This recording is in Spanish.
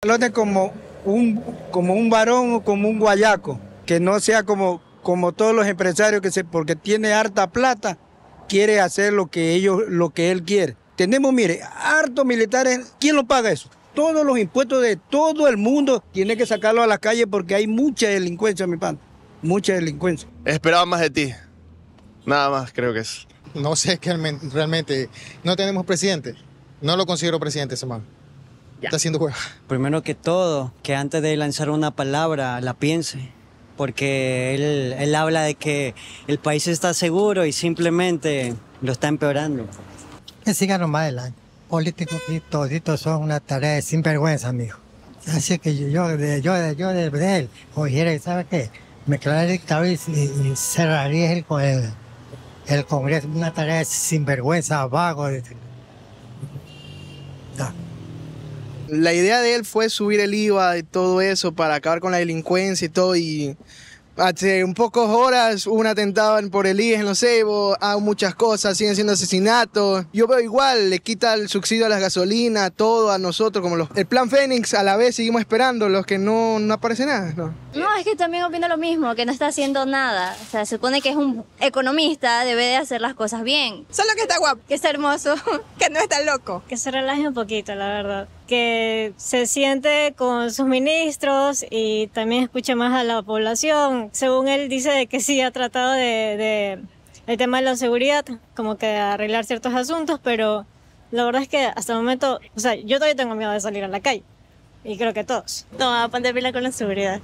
Palote como un, como un varón o como un guayaco, que no sea como, como todos los empresarios que se, porque tiene harta plata, quiere hacer lo que ellos, lo que él quiere. Tenemos, mire, harto militares, ¿quién lo paga eso? Todos los impuestos de todo el mundo tiene que sacarlo a las calles porque hay mucha delincuencia, mi pan, mucha delincuencia. Esperaba más de ti, nada más creo que es. No sé, que realmente no tenemos presidente, no lo considero presidente, semana. Está haciendo juego. Primero que todo, que antes de lanzar una palabra, la piense. Porque él, él habla de que el país está seguro y simplemente lo está empeorando. Que sigan nomás adelante. Políticos y toditos son una tarea de sinvergüenza, amigo. Así que yo, yo, de, yo, yo él, ¿sabe qué? Me clavaría dictado y, cerraría el, el, el Congreso. Una tarea de sinvergüenza, vago. De, La idea de él fue subir el IVA y todo eso para acabar con la delincuencia y todo. Y hace un pocos horas hubo un atentado por IES en Los Cebos, hay ah, muchas cosas, siguen siendo asesinatos. Yo veo igual, le quita el subsidio a las gasolinas, todo a nosotros, como los... El plan Fénix a la vez seguimos esperando, los que no, no aparece nada, ¿no? No, es que también opino lo mismo, que no está haciendo nada. O sea, se supone que es un economista, debe de hacer las cosas bien. Solo que está guapo, que está hermoso, que no está loco. Que se relaje un poquito, la verdad que se siente con sus ministros y también escucha más a la población. Según él dice que sí ha tratado de, el tema de la seguridad, como que arreglar ciertos asuntos, pero la verdad es que hasta el momento, o sea, yo todavía tengo miedo de salir a la calle. Y creo que todos. No, a pandemia pila con la seguridad.